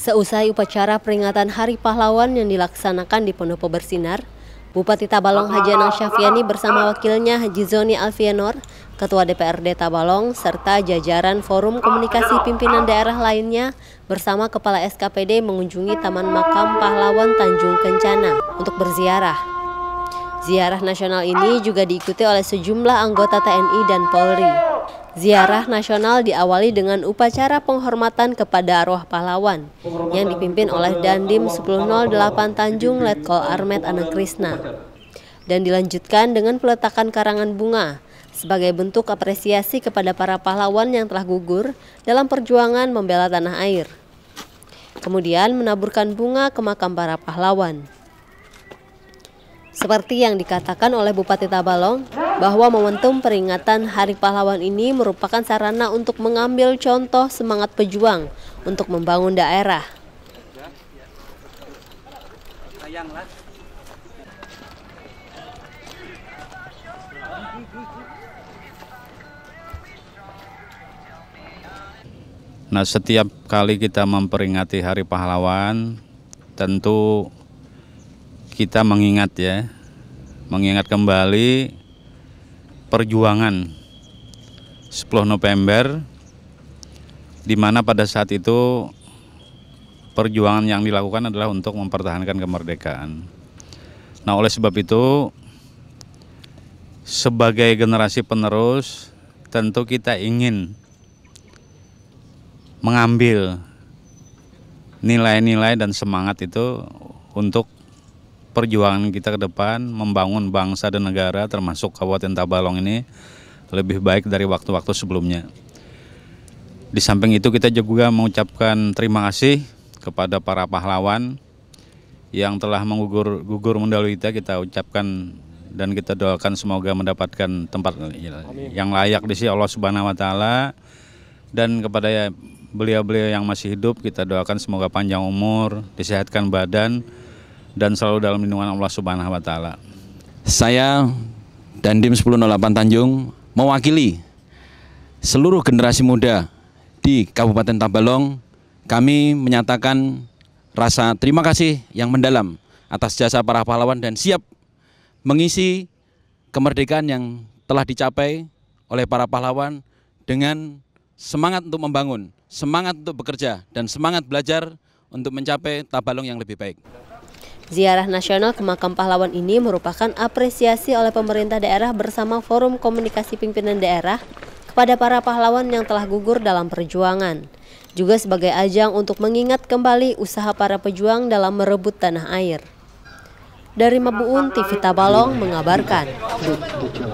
Seusai upacara peringatan Hari Pahlawan yang dilaksanakan di Pondok Bersinar, Bupati Tabalong Haji Anang Syafiani bersama wakilnya Haji Zoni Alfianor, Ketua DPRD Tabalong, serta jajaran Forum Komunikasi Pimpinan Daerah lainnya bersama Kepala SKPD mengunjungi Taman Makam Pahlawan Tanjung Kencana untuk berziarah. Ziarah nasional ini juga diikuti oleh sejumlah anggota TNI dan Polri. Ziarah nasional diawali dengan upacara penghormatan kepada arwah pahlawan yang dipimpin oleh Dandim 1008 Tanjung Letkol Armet Krisna dan dilanjutkan dengan peletakan karangan bunga sebagai bentuk apresiasi kepada para pahlawan yang telah gugur dalam perjuangan membela tanah air. Kemudian menaburkan bunga ke makam para pahlawan. Seperti yang dikatakan oleh Bupati Tabalong, bahwa momentum peringatan Hari Pahlawan ini merupakan sarana untuk mengambil contoh semangat pejuang untuk membangun daerah. Nah, setiap kali kita memperingati Hari Pahlawan, tentu kita mengingat ya, mengingat kembali perjuangan 10 November di mana pada saat itu perjuangan yang dilakukan adalah untuk mempertahankan kemerdekaan. Nah, oleh sebab itu sebagai generasi penerus tentu kita ingin mengambil nilai-nilai dan semangat itu untuk perjuangan kita ke depan membangun bangsa dan negara termasuk Kabupaten Tabalong ini lebih baik dari waktu-waktu sebelumnya. Di samping itu kita juga mengucapkan terima kasih kepada para pahlawan yang telah menggugur gugur mendalu kita kita ucapkan dan kita doakan semoga mendapatkan tempat Amin. yang layak di sisi Allah Subhanahu wa taala dan kepada beliau-beliau yang masih hidup kita doakan semoga panjang umur, disehatkan badan dan selalu dalam lindungan Allah Subhanahu wa taala. Saya Dandim 1008 Tanjung mewakili seluruh generasi muda di Kabupaten Tabalong kami menyatakan rasa terima kasih yang mendalam atas jasa para pahlawan dan siap mengisi kemerdekaan yang telah dicapai oleh para pahlawan dengan semangat untuk membangun, semangat untuk bekerja, dan semangat belajar untuk mencapai Tabalong yang lebih baik. Ziarah nasional ke makam pahlawan ini merupakan apresiasi oleh pemerintah daerah bersama Forum Komunikasi Pimpinan Daerah kepada para pahlawan yang telah gugur dalam perjuangan. Juga sebagai ajang untuk mengingat kembali usaha para pejuang dalam merebut tanah air. Dari Mabuun, TV Tabalong mengabarkan.